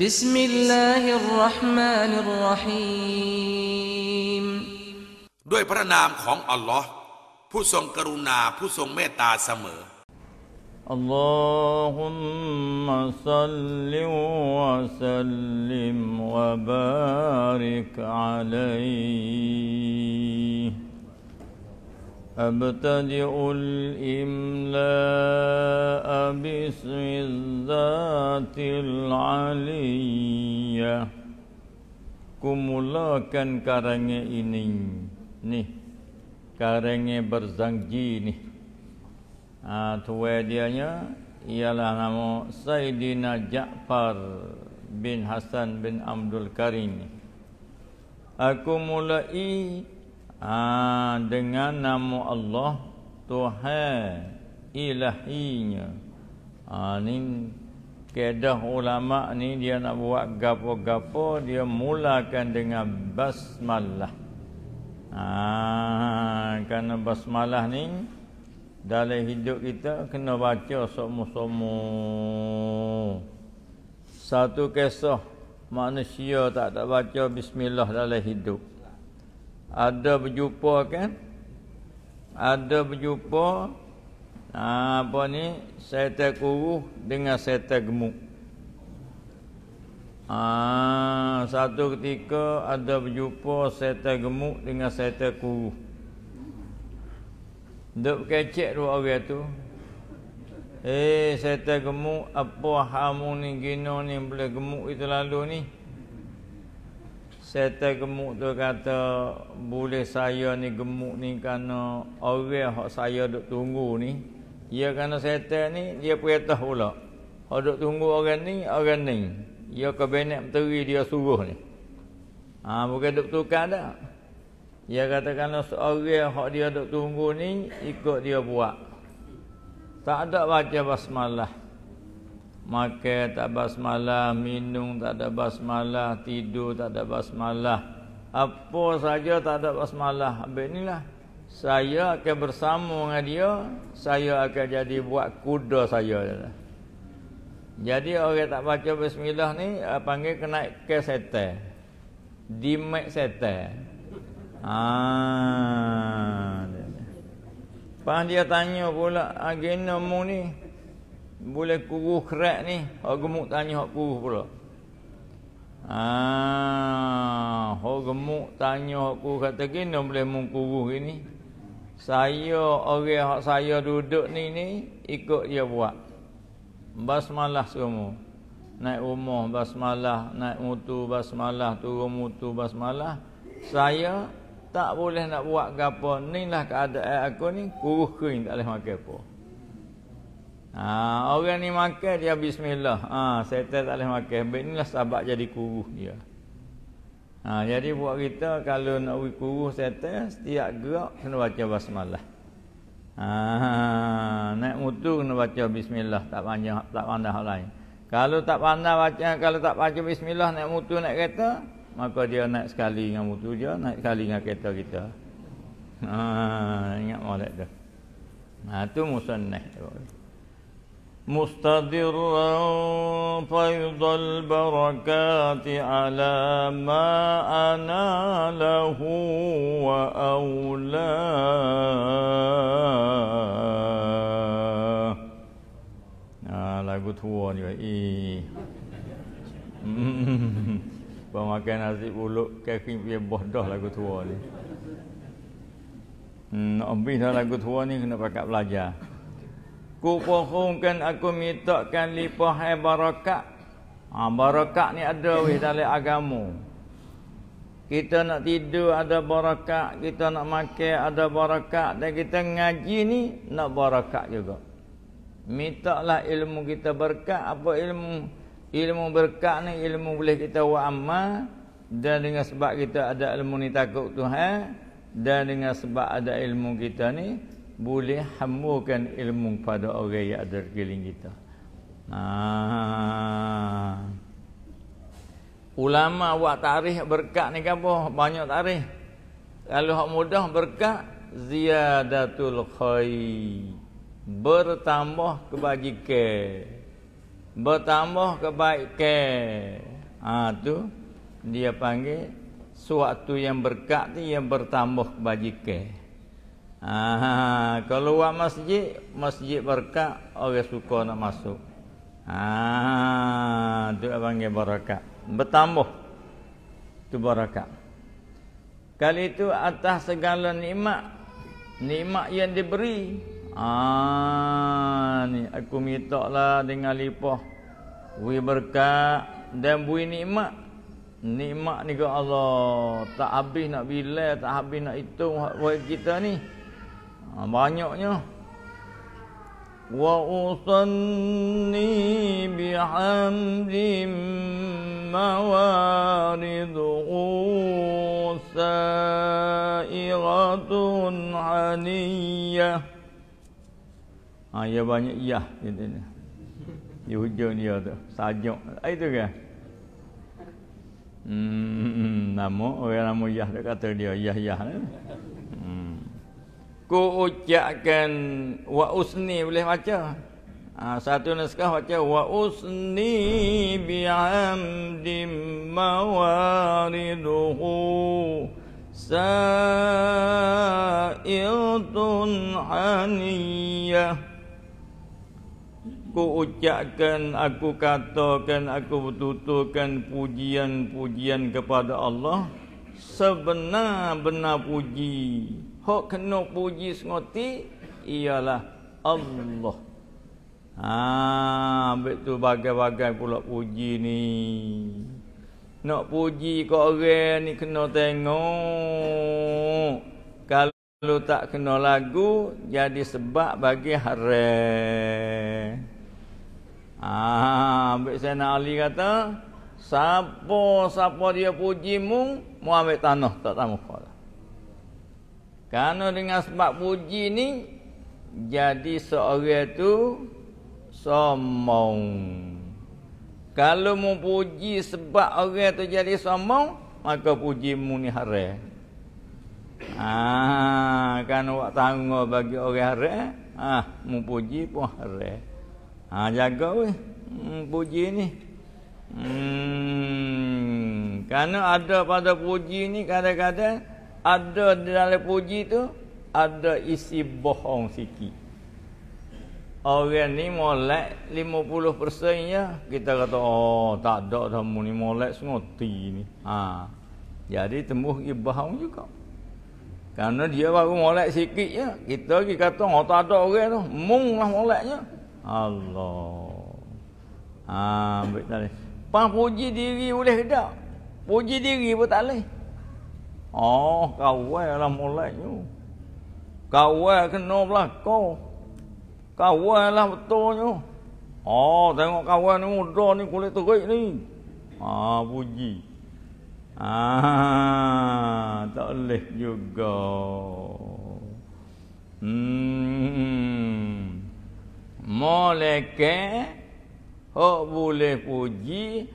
بسم الله الرحمن الرحيم ด้วยพระนามของอัลลอฮ์ผู้ทรงกรุณา ผู้ทรงเมตตาเสมอ اللهم صل وسلم وبارك عليه أبتدئ الإملاء باسم الذات العلية Kumulakan karangnya ini Nih Karangnya berzangji ni ha, dia nya Ialah nama Sayyidina Ja'far Bin Hasan bin Abdul Karim Aku mulai Ha, dengan nama Allah Tuhan ilahinya. Ha, ni kedah ulama ni dia nak buat gapo-gapo dia mulakan dengan basmalah. Ha, kerana basmalah ni dalam hidup kita kena baca semua somo Satu kisah manusia tak tak baca bismillah dalam hidup ada berjumpa kan ada berjumpa ah, apa ni setan kuruh dengan setan gemuk ah satu ketika ada berjumpa setan gemuk dengan setan kuruh Duk kecek dua orang tu Eh, saya tak gemuk Apa hamun ni, gino ni Boleh gemuk itu lalu ni serta gemuk tu kata boleh saya ni gemuk ni kerana orang hak saya duk tunggu ni. Ya kerana setan ni dia perintah pula. Hak duk tunggu orang ni, orang ni. Ya kabinet menteri dia suruh ni. Ha, bukan duk tukar dah. Dia katakan seorang hak dia duk tunggu ni ikut dia buat. Tak ada baca basmalah. Makan tak basmalah, minum tak ada basmalah, tidur tak ada basmalah. Apa saja tak ada basmalah. Habis inilah. Saya akan bersama dengan dia, saya akan jadi buat kuda saya. Jadi orang tak baca bismillah ni, eh, panggil kena ke setel. Dimek setel. Ah. Pas dia tanya pula, agenamu ah, ni, boleh kuruh kerat ni hok gemuk tanya hok kuruh pula ah hok gemuk tanya hok kuruh kata gini boleh mung kuruh gini saya orang hok saya duduk ni ni ikut dia buat basmalah semua naik rumah basmalah naik mutu basmalah turun mutu basmalah saya tak boleh nak buat gapo lah keadaan aku ni kuruh kering tak boleh makan apa Ha, orang ni makan dia bismillah. Ha, setan tak boleh makan. Baik inilah sahabat jadi kuruh dia. Ha, jadi buat kita kalau nak pergi kuruh setan, setiap gerak kena baca basmalah. Ha, naik mutu kena baca bismillah. Tak panjang, tak pandang hal lain. Kalau tak pandang baca, kalau tak baca bismillah, naik mutu naik kereta, maka dia naik sekali dengan mutu dia, naik sekali dengan kereta kita. Ha, ingat malak tu. Ha, tu musanah. Ha, مستدرا فيض البركات على ما أنا له وأولاه lagu tua ni bagi Bawa makan nasi buluk Kekin punya bodoh lagu tua ni hmm, Nak ambil lagu tua ni Kena pakai belajar Ku pohongkan aku mintakan lipahai barakat. Ha, barakat ni ada weh dalam agama. Kita nak tidur ada barakat, kita nak makan ada barakat dan kita ngaji ni nak barakat juga. Mintalah ilmu kita berkat apa ilmu ilmu berkat ni ilmu boleh kita buat amal dan dengan sebab kita ada ilmu ni takut Tuhan dan dengan sebab ada ilmu kita ni boleh hamurkan ilmu pada orang yang ada keliling kita. Ah. Ulama buat tarikh berkat ni kan boh banyak tarikh. Kalau hak mudah berkat ziyadatul khair. Bertambah kebajikan. Bertambah kebaikan. Ah tu dia panggil suatu yang berkat ni yang bertambah kebajikan. Ah, kalau wa masjid, masjid berkat orang suka nak masuk. Ah, tu panggil barakat. Bertambah tu barakat. Kali itu atas segala nikmat nikmat yang diberi. Ah, ni aku minta dengan lipah wi berkat dan bui nikmat. Nikmat ni ke Allah tak habis nak bila tak habis nak hitung kita ni. Ah, banyaknya wa usanni bihamdim mawaridhu sa'iratun haniyah ah ya banyak ya gitu ni di hujung dia tu sajak ah, itu ke hmm, hmm, hmm, hmm nama orang nama yah dia kata dia yah yah ku ucapkan wa usni boleh baca ha, satu naskah baca wa usni bi amdim mawariduhu sa'idun aniyah ku ucapkan aku katakan aku bertuturkan pujian-pujian kepada Allah sebenar-benar puji Hak kena puji sengoti ialah Allah. Ha, ambil tu bagai-bagai pula puji ni. Nak puji kau orang ni kena tengok. Kalau tak kena lagu jadi sebab bagi haram. Ha, ambil Sayyidina Ali kata, siapa siapa dia puji mu ambil tanah tak tahu kau. Lah. Karena dengan sebab puji ni jadi seorang tu sombong. Kalau mu puji sebab orang tu jadi sombong, maka puji mu ni haram. Ah, kan awak tanggo bagi orang haram, ah mu puji pun haram. Ah jaga weh, hmm, puji ni. Hmm, karena ada pada puji ni kadang-kadang ada di dalam puji tu ada isi bohong sikit. Orang ni molek 50% ya. Kita kata, oh tak ada kamu ni molek sengoti ni. Ha. Jadi tembus pergi bohong juga. Karena dia baru molek sikit ya. Kita pergi kata, oh tak ada orang tu. Mung lah moleknya. Allah. Ha, ambil tali. Pang puji diri boleh ke tak? Puji diri pun tak boleh. Oh, kawal lah molek tu. Kawal kena belakang. Kawal lah betul tu. Oh, tengok kawal ni muda ni kulit terik ni. Ah, puji. Ah, tak boleh juga. Hmm. Molekah Hak boleh puji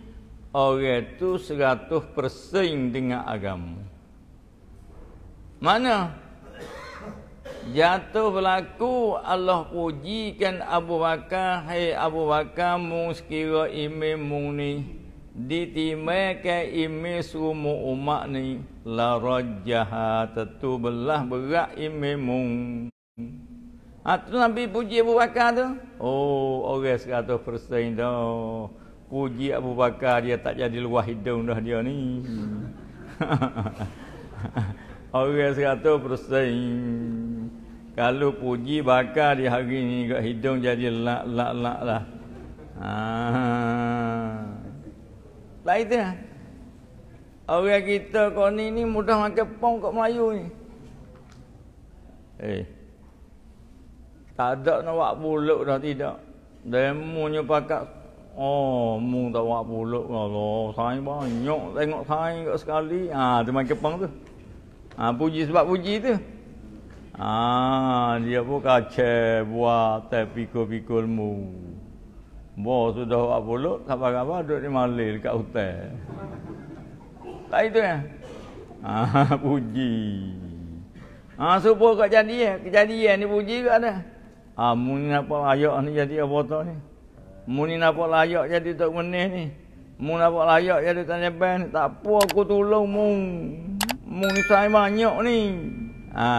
Orang itu seratus persen dengan agama mana? Jatuh berlaku Allah pujikan Abu Bakar Hey Abu Bakar mu sekira ime mu ni Ditimekan ime sumu umat ni La rajaha tetu belah berat ime mu Itu ha, Nabi puji Abu Bakar tu Oh orang seratus persen tu Puji Abu Bakar dia tak jadi luah hidung dah dia ni Orang seratus persen Kalau puji bakar di hari ni Kat hidung jadi lak lak lak lah Haa Lah itu lah Orang kita kau ni ni mudah macam pong kat Melayu ni Eh Tak ada nak buat buluk dah tidak Demonya pakat Oh, mu tak buat puluk Allah, saya banyak Tengok saya sekali Ah, tu macam pang tu ha, puji sebab puji tu ah ha, dia pun kacau buat tak pikul-pikul mu Bo sudah awak pulut, sabar apa duduk di malil dekat hotel. Tak itu ya. Ah puji. Ah ha, supo kat jadi eh, kejadian ni puji ke ada. Ah ha, mun apa layak ni jadi apa tu ni? Mun ni apa layak jadi tok menih ni? Mun apa layak jadi tanya ban, tak apa aku tolong mu. Mung ni saya banyak ni. Ha,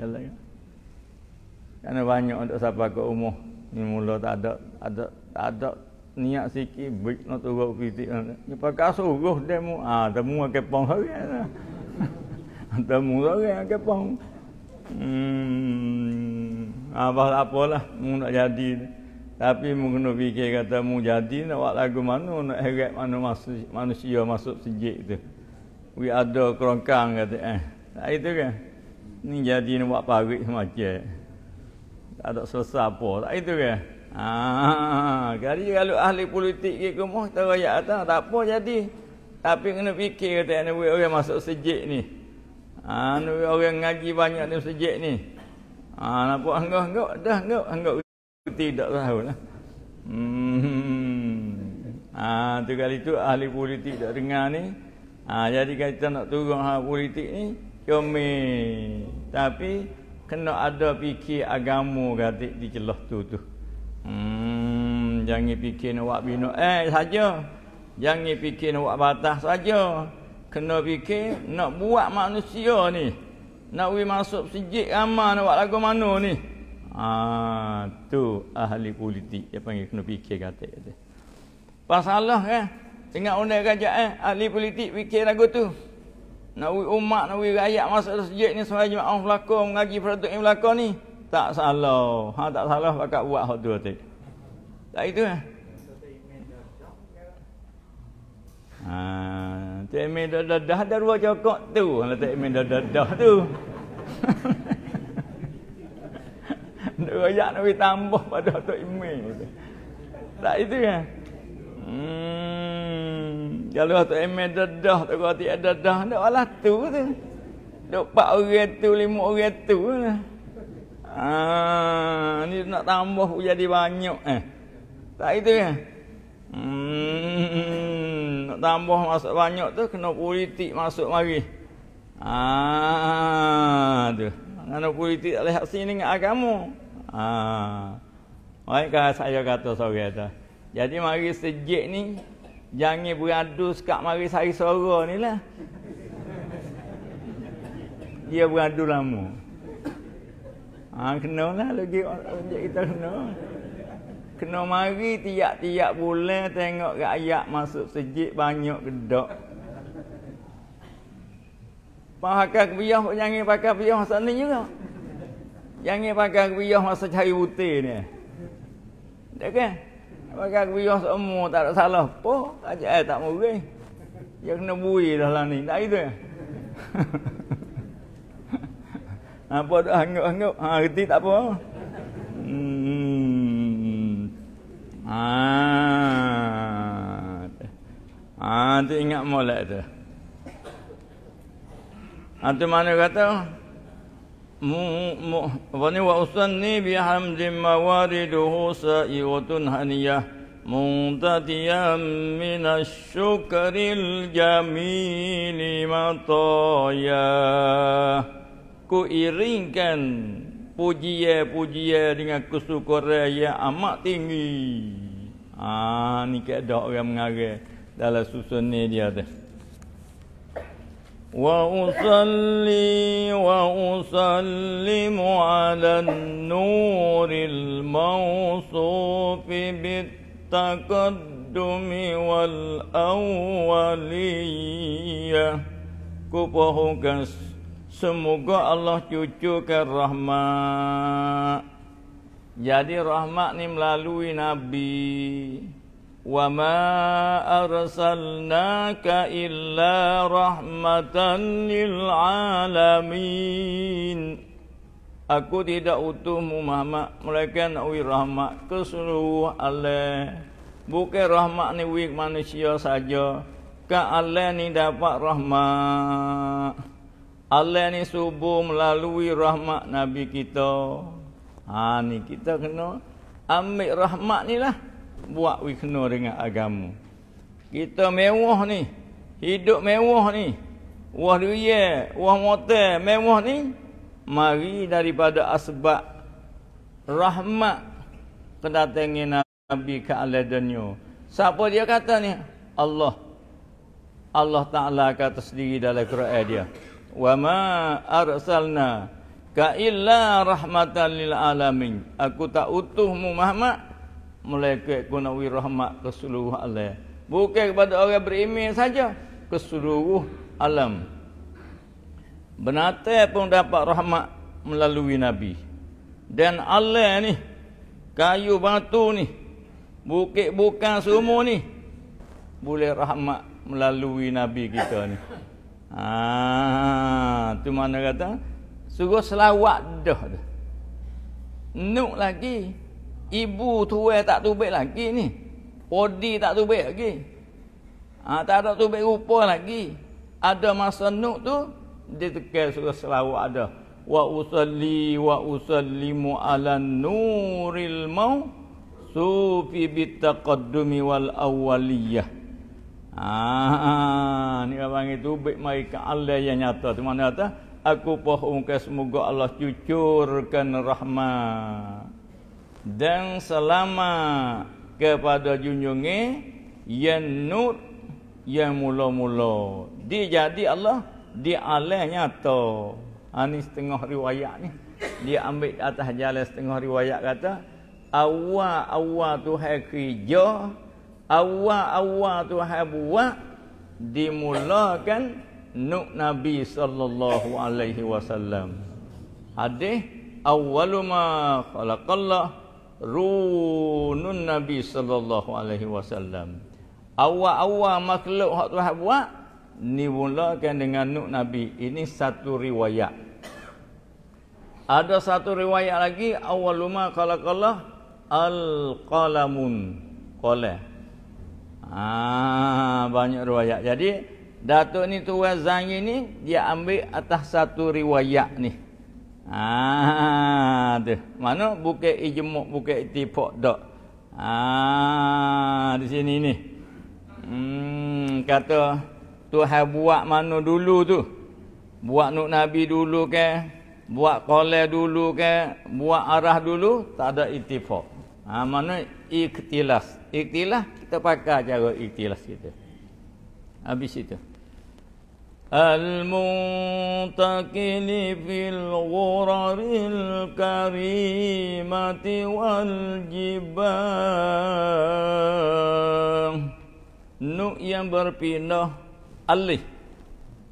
jalan. Kan banyak untuk siapa ke umur. Ni mula tak ada ada tak ada niat sikit baik nak tu gua piti. Ni pakak suruh demo. Ha, demo ke pong hari. Demo lagi ke pong. Hmm, apa lah mung nak jadi. Tapi mungkin nak fikir kata mung jadi nak buat lagu mana nak heret mana manusia masuk sejik tu we ada kerongkang kata eh. Tak itu kan. Ni jadi nak buat parit semacam. Tak ada selesa apa. Tak itu kan. Ah, kali kalau ahli politik ke kemah tahu ayat atas tak apa jadi. Tapi kena fikir kata ni we orang masuk sejek ni. Ha, ah, ni orang ngaji banyak ni sejek ni. Ha, ah, nampak anggap-anggap dah anggap-anggap tidak tahu lah. Hmm. ah, tu kali tu ahli politik tak dengar ni. Ha, jadi kita nak turun hal politik ni, cuma tapi kena ada fikir agama katik di celah tu tu. Hmm, jangan fikir nak buat bina eh saja. Jangan fikir nak buat batas saja. Kena fikir nak buat manusia ni. Nak we masuk sejik ramah nak buat lagu mana ni. Ah, tu ahli politik dia panggil kena fikir katik tu. Pasalah kan? Eh? Tengah undang kerajaan, ahli politik fikir lagu tu. Nawi umat, nawi rakyat masalah sejak ni semua jemaah belakang, mengaji peratuk yang belakang ni. Tak salah. Ha, tak salah pakat buat hak tu. Tak itu kan? Ah, eh? ha, tak main dah dah dah ruang cokok tu. Kalau tak main dah dah tu. Dia rakyat nak tambah pada Tok Imin. Tak itu kan? Ya? Kalau hmm, tu emel dedah tu kau tiada dedah tak alah tu tu. Dok pak orang tu lima orang tu Ah, ni nak tambah jadi banyak eh. Tak itu ya. Eh. Hmm, nak tambah masuk banyak tu kena politik masuk mari. Ah, tu. Kena politik tak leh sini dengan agama. Ah. Ha. Baik saya kata sorang eh, tu. Jadi mari sejik ni jangan beradu sekak mari sari sora ni lah. Dia beradu lama. Ha, kena lah lagi orang kita kena. Kena mari tiap-tiap bulan tengok rakyat masuk sejik banyak gedok. Pakai kebiah pun jangan pakai kebiah masa ni juga. Jangan pakai kebiah masa cari butir ni. Tak kan? Okay? Makan kuyuh semua tak ada salah apa. Ajak air tak murih. Dia kena bui dah lah ni. Tak gitu ya? Apa dah anggap-anggap? Ha, reti tak apa. Hmm. Ha. Ha, tu ingat molek tu. Ha, tu mana kata? وني وأصني بحمد موارده سائغة haniyah. منتديا من الشكر الجميل مطايا كإيرينكن بوجيا بوجيا dengan kesukaran yang amat tinggi. Ah, ni kayak ada orang mengarah dalam susun ni dia tu. وأصلي وأسلم على النور الموصوف بالتقدم والأولية كبهك سمك الله تشوك الرحمة Jadi rahmat ni melalui Nabi وما أرسلناك إلا رحمة للعالمين Aku tidak utuh Muhammad mereka nak wi rahmat ke seluruh Allah bukan rahmat ni wi manusia saja ke Allah ni dapat rahmat Allah ni subuh melalui rahmat Nabi kita ha ni kita kena ambil rahmat ni lah buat we kena dengan agama. Kita mewah ni. Hidup mewah ni. Wah duye, wah mote, mewah ni mari daripada asbab rahmat kedatangan Nabi ke alam dunia. Siapa dia kata ni? Allah. Allah Taala kata sendiri dalam Quran dia. Wa ma arsalna ka illa rahmatan lil alamin. Aku tak utuh Muhammad malaikat guna rahmat ke seluruh alam bukan kepada orang beriman saja ke seluruh alam benate pun dapat rahmat melalui nabi dan Allah ni kayu batu ni bukit bukan semua ni boleh rahmat melalui nabi kita ni ha tu mana kata suruh selawat dah nuk lagi Ibu tuai tak tubik lagi ni. Podi tak tubik lagi. Ha, tak ada tubik rupa lagi. Ada masa nuk tu, dia tekan surah selawak ada. Wa usalli wa usallimu ala nuril maw sufi bitaqaddumi wal awaliyah. Ah, ha, ni apa panggil tubik mari ke Allah yang nyata. tu mana kata? Aku pohon semoga Allah cucurkan rahmat dan selama kepada junjungnya yang nur yang mula-mula dia jadi Allah di alainya to ani ha, setengah riwayat ni dia ambil atas jalan setengah riwayat kata awal-awal Tuhan kerja awal-awal Tuhan buat dimulakan nuk nabi sallallahu alaihi wasallam hadis awwaluma khalaqallah runun nabi sallallahu alaihi wasallam awal-awal makhluk hak Tuhan buat dimulakan dengan nuk nabi ini satu riwayat ada satu riwayat lagi awaluma qalaqala al qalamun qala ah ha, banyak riwayat jadi datuk ni tuan zain ni dia ambil atas satu riwayat ni Ah tu. Mana bukit ijmuk bukit tipok dok. Ah di sini ni. Hmm kata Tuhan buat mana dulu tu? Buat nuk nabi dulu ke? Buat kole dulu ke? Buat arah dulu tak ada itifak. Ah mana iktilas, Ikhtilas kita pakai cara iktilas kita. Habis itu. المنتقل في الغرر الكريمة والجبال Nu yang berpindah alih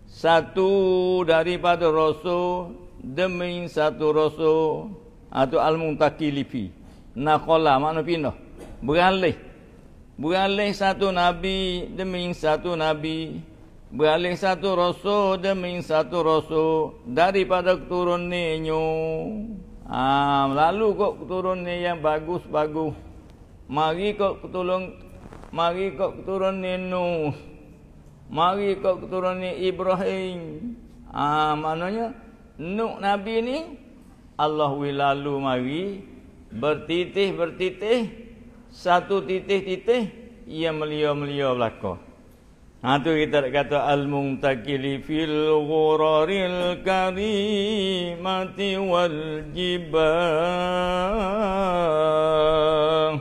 Satu daripada rasul Demi satu rasul Atau al-muntakilifi Nakola makna pindah Beralih Beralih satu nabi Demi satu nabi Beralih satu rasul demi satu rasul daripada turun ni nyu. Ah, lalu kok turun ni yang bagus-bagus. Mari kok tolong mari kok turun ni nu. Mari kok turun ni Ibrahim. Ah, maknanya nu nabi ni Allah wi lalu mari bertitih-bertitih satu titih-titih ia melio-melio belakang. Ha tu kita kata al-muntakili fil ghuraril karimati wal jibah.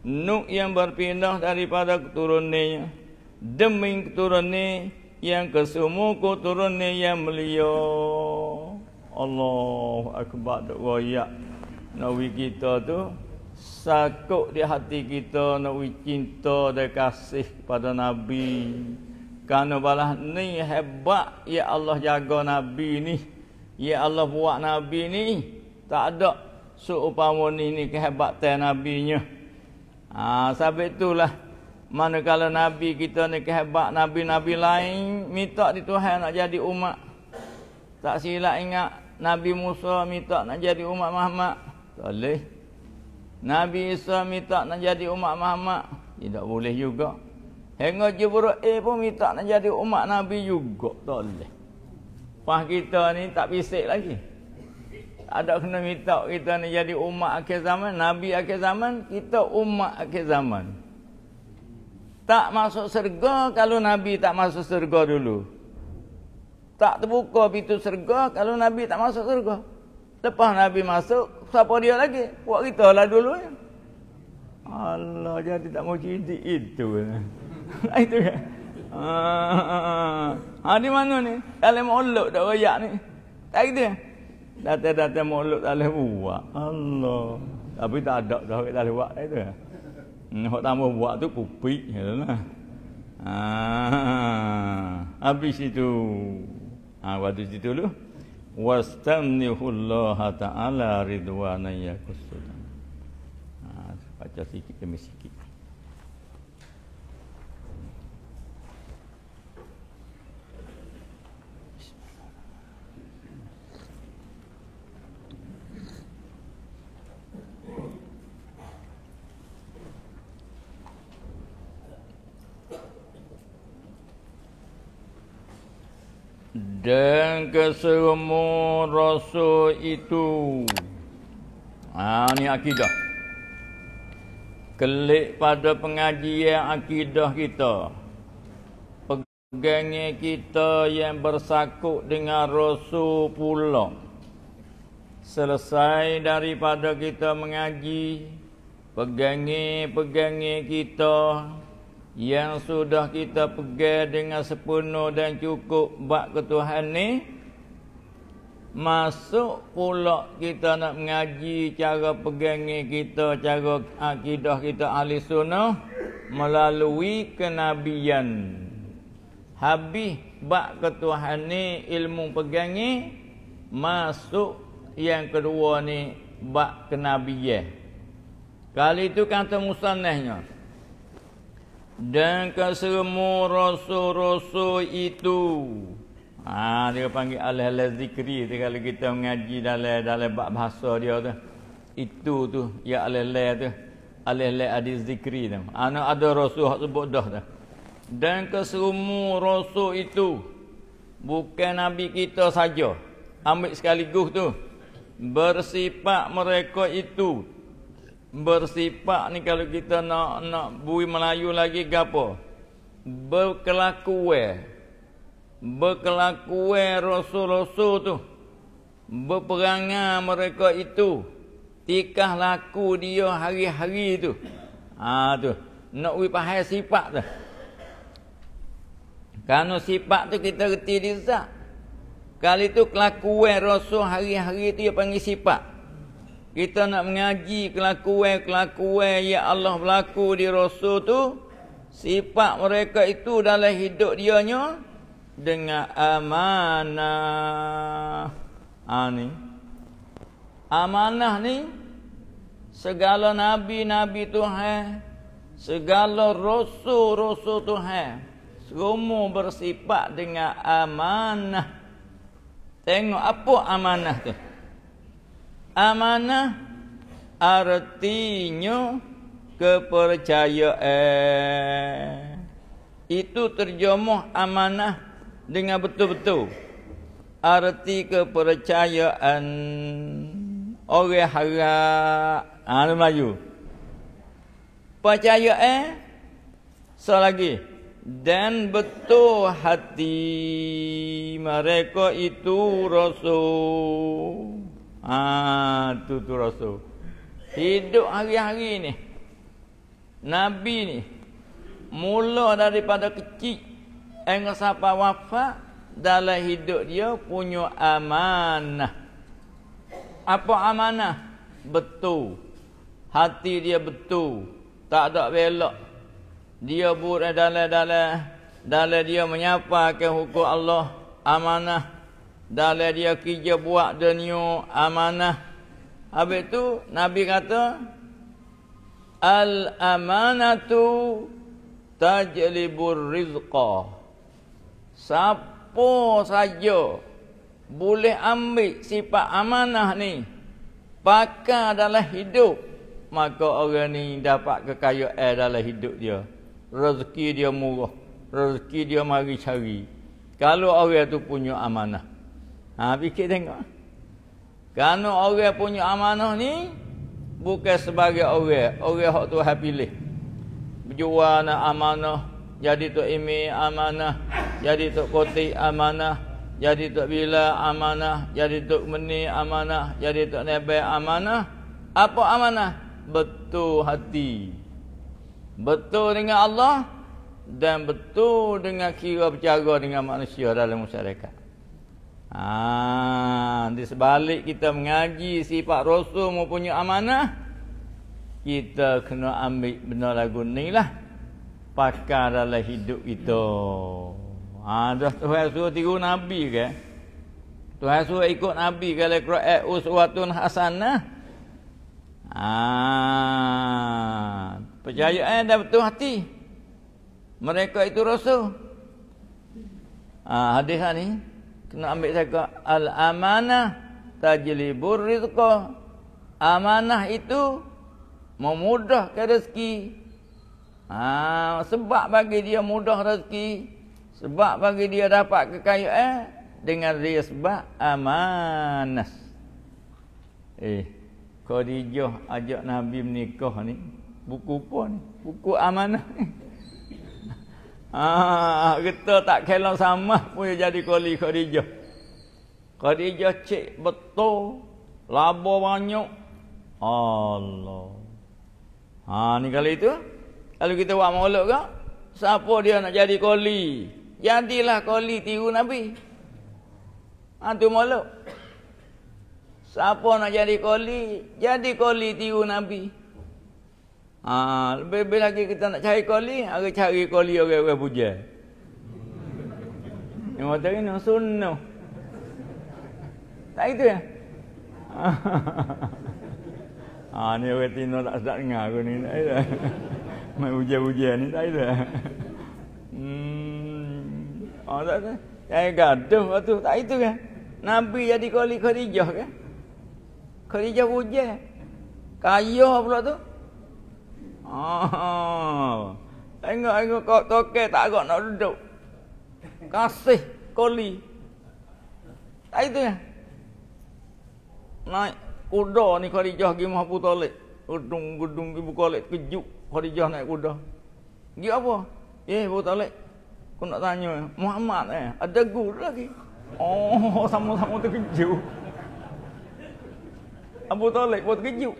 Nuk yang berpindah daripada keturunannya demi keturunannya yang kesemu keturunannya yang mulia. Allahu akbar. Wa ya. Nawi kita tu sakuk di hati kita nak wi cinta dan kasih kepada nabi kerana balah ni hebat ya Allah jaga nabi ni ya Allah buat nabi ni tak ada seupama ni ni kehebatan nabinya ha sebab itulah kalau nabi kita ni kehebat nabi-nabi lain minta di Tuhan nak jadi umat tak silap ingat Nabi Musa minta nak jadi umat Muhammad. Tak boleh. Nabi Isa minta nak jadi umat Muhammad. Tidak boleh juga. Hingga Jibra'i pun minta nak jadi umat Nabi juga. Tak boleh. Pah kita ni tak bisik lagi. Ada kena minta kita nak jadi umat akhir zaman. Nabi akhir zaman. Kita umat akhir zaman. Tak masuk serga kalau Nabi tak masuk serga dulu. Tak terbuka pintu serga kalau Nabi tak masuk serga. Lepas Nabi masuk, siapa dia lagi? Buat kita lah dulu ya. Allah jadi tak mau cinti itu. itu kan? Ha, ha, mana ni? Dalam mulut tak royak ni. Tak gitu ya? Datai-datai mulut tak boleh Allah. Tapi tak ada dah kita boleh itu ya. Hmm, tambah buat tu kupik ya lah. Ha, habis itu. Ha, waktu situ dulu wastamnihu Allah taala ridwana ya kusudan. Ha, baca sikit demi sikit. dan kesemu rasul itu ha ni akidah kelik pada pengajian akidah kita pegangnya kita yang bersakut dengan rasul pula selesai daripada kita mengaji pegangnya pegangnya kita yang sudah kita pegang dengan sepenuh dan cukup bab Ketuhan ni masuk pula kita nak mengaji cara pegang kita cara akidah kita ahli sunnah melalui kenabian habis bab Ketuhan ni ilmu pegang masuk yang kedua ni bab kenabian kali itu kata musannahnya dan ke semua rasul-rasul itu ha, dia panggil alih alih zikri tu kalau kita mengaji dalam dalam bab bahasa dia tu itu tu ya alih alih tu alih alih adi zikri tu anak ha, ada rasul yang sebut dah tu dan ke semua rasul itu bukan nabi kita saja ambil sekaligus tu bersifat mereka itu bersifat ni kalau kita nak nak bui Melayu lagi ke apa? Berkelakuan. Berkelakuan rasul-rasul tu. Berperangan mereka itu. Tikah laku dia hari-hari tu. Ha tu. Nak bui pahal sifat tu. Kerana sifat tu kita reti di Kali tu kelakuan rasul hari-hari tu dia panggil sifat kita nak mengaji kelakuan-kelakuan yang Allah berlaku di Rasul tu, sifat mereka itu dalam hidup dianya, dengan amanah. Ha, ni. Amanah ni, segala Nabi-Nabi Tuhan, segala Rasul-Rasul Tuhan, semua bersifat dengan amanah. Tengok apa amanah tu amanah artinya kepercayaan. Itu terjemah amanah dengan betul-betul. Arti kepercayaan orang harap. Ha, ah, Melayu. Percayaan selagi dan betul hati mereka itu rasul. Ah tu tu rasul. Hidup hari-hari ni Nabi ni mula daripada kecil engkau siapa wafat dalam hidup dia punya amanah. Apa amanah? Betul. Hati dia betul. Tak ada belok. Dia buat dalam-dalam dalam dia menyapakan hukum Allah amanah dalam dia kerja buat dunia oh, amanah habis tu nabi kata al amanatu tajlibur rizqa siapa saja boleh ambil sifat amanah ni pakai dalam hidup maka orang ni dapat kekayaan dalam hidup dia rezeki dia murah rezeki dia mari cari kalau orang tu punya amanah Ha, fikir tengok. Kerana orang punya amanah ni, bukan sebagai orang. Orang yang Tuhan pilih. Berjual nak amanah, jadi tu imi amanah, jadi tu koti amanah, jadi tu bila amanah, jadi tu meni amanah, jadi tu nebe amanah. Apa amanah? Betul hati. Betul dengan Allah, dan betul dengan kira bercara dengan manusia dalam masyarakat. Ah, ha, di sebalik kita mengaji sifat rasul mempunyai amanah, kita kena ambil benar lagu ni lah. Pakar dalam hidup kita. Ah, dah Tuhan suruh tiru Nabi ke? Tuhan suruh ikut Nabi kalau kera'at eh, uswatun hasana. Ah, ha, percaya eh dah betul hati. Mereka itu rasul. Ah, hadis ni. Ha, kena ambil saya al-amanah tajlibur rizqah amanah itu memudahkan rezeki ha, sebab bagi dia mudah rezeki sebab bagi dia dapat kekayaan eh? dengan dia sebab amanah eh Khadijah ajak Nabi menikah ni buku apa ni buku amanah ni Ah, kita tak kelam sama pun jadi koli Khadijah. Khadijah cik betul. labu banyak. Allah. Ha, ni kali itu. Kalau kita buat maulut ke? Siapa dia nak jadi koli? Jadilah koli tiru Nabi. Itu ha, maulut. Siapa nak jadi koli? Jadi koli tiru Nabi. Ha, lebih, lebih lagi kita nak cari koli, hari cari koli orang-orang puja. Yang kata ini, sunnu. Tak itu ya? ha, ni orang tino tak sedap dengar aku ni, tak itu Main puja-puja ni, tak itu ya? Hmm, oh, tak itu ya? Saya gaduh waktu, tak itu kan? Nabi jadi koli khadijah kan? Khadijah puja. Kayuh pula tu. Ờ, anh ơi anh ơi có tôi kê ta gọi nó rượu kasi coli ấy thế nói kudo ni kari joh gi mah putole udung gudung gi bukole keju kari joh naik kuda gi apa ye putole aku nak tanya Muhammad eh ada guru lagi oh sama-sama terkejut Abu Talib buat terkejut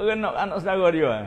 Renak anak saudara dia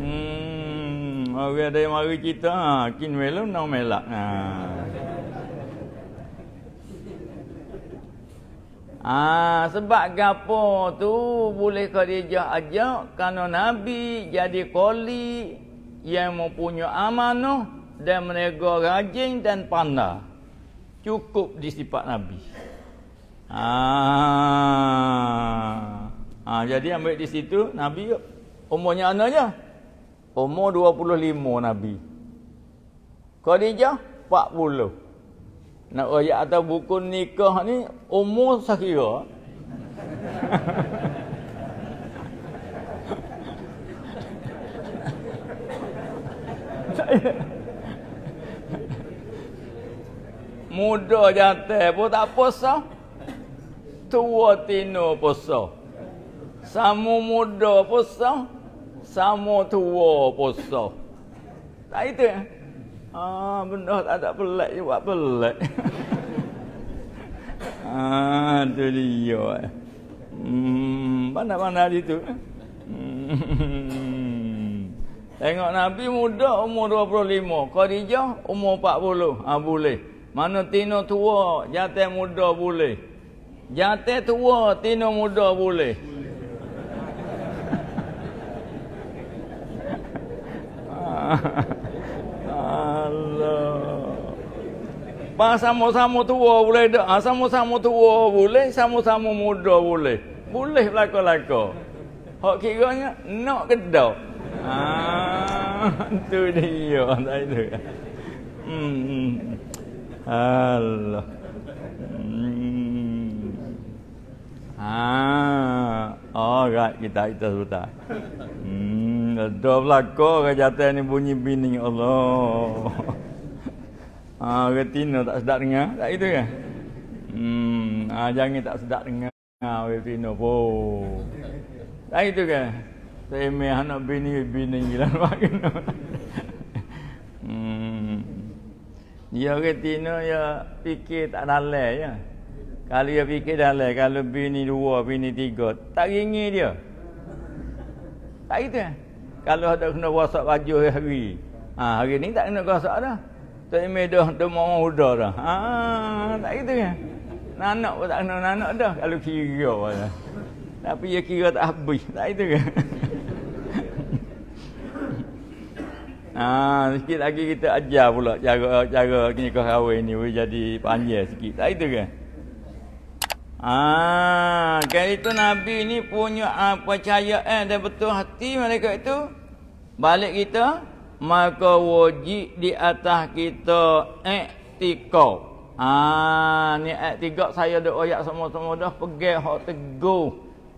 Hmm, orang ada yang mari kita ha, kin melon nak melak. Ha. Ah ha, sebab gapo tu boleh Khadijah ajak kerana Nabi jadi koli yang mempunyai amanah dan menega rajin dan pandai. Cukup di sifat Nabi. Ah. Ha, ha, jadi ambil di situ Nabi umurnya anaknya Umur 25 Nabi. Khadijah 40. Nak ayat atau buku nikah ni umur sakira. Muda jantai pun tak posa. Tua tino posa. Samu muda posa sama tua poso. Tak itu ya? Ah, benda tak ada pelik je buat pelik. ah, tu dia. Eh. Hmm, mana pandai hari tu. Eh. Hmm. Tengok Nabi muda umur 25. Khadijah umur 40. Ah, boleh. Mana tino tua, jatah muda boleh. Jatah tua, tino muda boleh. Allah. Ba sama-sama tua boleh dak? Ha, sama-sama tua boleh, sama-sama muda boleh. Boleh belako-lako. Hak kiranya nak kedah. Ah, ha, tu dia tadi tu. Hmm. Allah. Hmm. oh, hmm. ah, right. kita kita sudah. Hmm. Ada belaka kejatan ni bunyi bini Allah. Ah, retina tak sedap dengar. Tak itu ke? Hmm, ah ha, jangan tak sedap dengar. Ha, retina po. Tak itu ke? Saya me anak bini bini gila makin. hmm. Ya retina ya fikir tak dalam ya. Kalau dia fikir dalam, kalau bini dua, bini tiga, tak ringi dia. Tak itu ya? kalau ada kena wasap baju hari. Ha, hari ni tak kena wasap dah. Tak imej dah, dia mau udah dah. Ha, tak gitu ya. Nanak pun tak kena nanak dah kalau kira. dah, Tapi dia kira tak habis. Tak gitu ya. ha, sikit lagi kita ajar pula cara cara kenyekah kahwin ni boleh jadi panjang sikit. Tak gitu ya. Ah, kali itu Nabi ni punya ah, percaya eh, dan betul hati mereka itu balik kita maka wajib di atas kita iktikaf. Ah, ni iktikaf saya dok ayat semua-semua dah pegang hak teguh,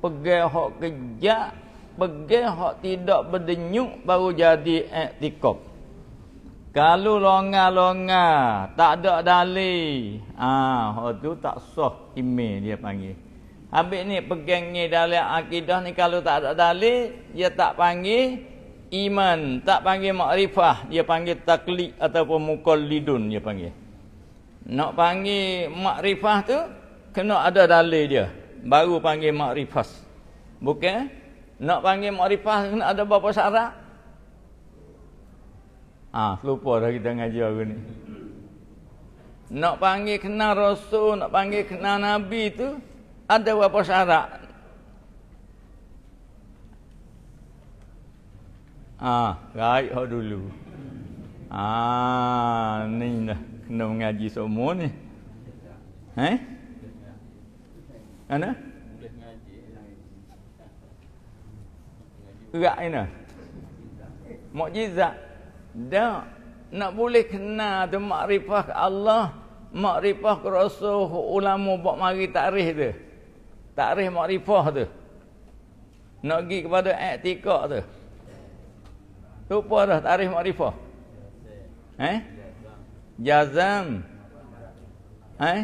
pegang hak kejak, pegang hak tidak berdenyuk baru jadi iktikaf. Kalau longar-longar, tak ada dali. Ah, ha, tu tak soh ime dia panggil. Habis ni pegang ni dali akidah ni kalau tak ada dali, dia tak panggil iman, tak panggil makrifah, dia panggil taklid ataupun mukallidun dia panggil. Nak panggil makrifah tu kena ada dali dia baru panggil makrifah. Bukan nak panggil makrifah kena ada berapa syarat? Ah, ha, lupa dah kita ngaji hari ni. Nak panggil kenal rasul, nak panggil kenal nabi tu ada apa syarat? Ah, ha, baik ha dulu. Ah, ha, ni dah kena mengaji semua ni. Eh? ana? Ana? Rak ini. Mukjizat. Tak. Nak boleh kenal tu makrifah Allah, makrifah rasul ulama buat mari takrih tu. Takrih makrifah tu. Nak pergi kepada etikak tu. Tu apa dah takrih makrifah? Eh? Jazam. Eh?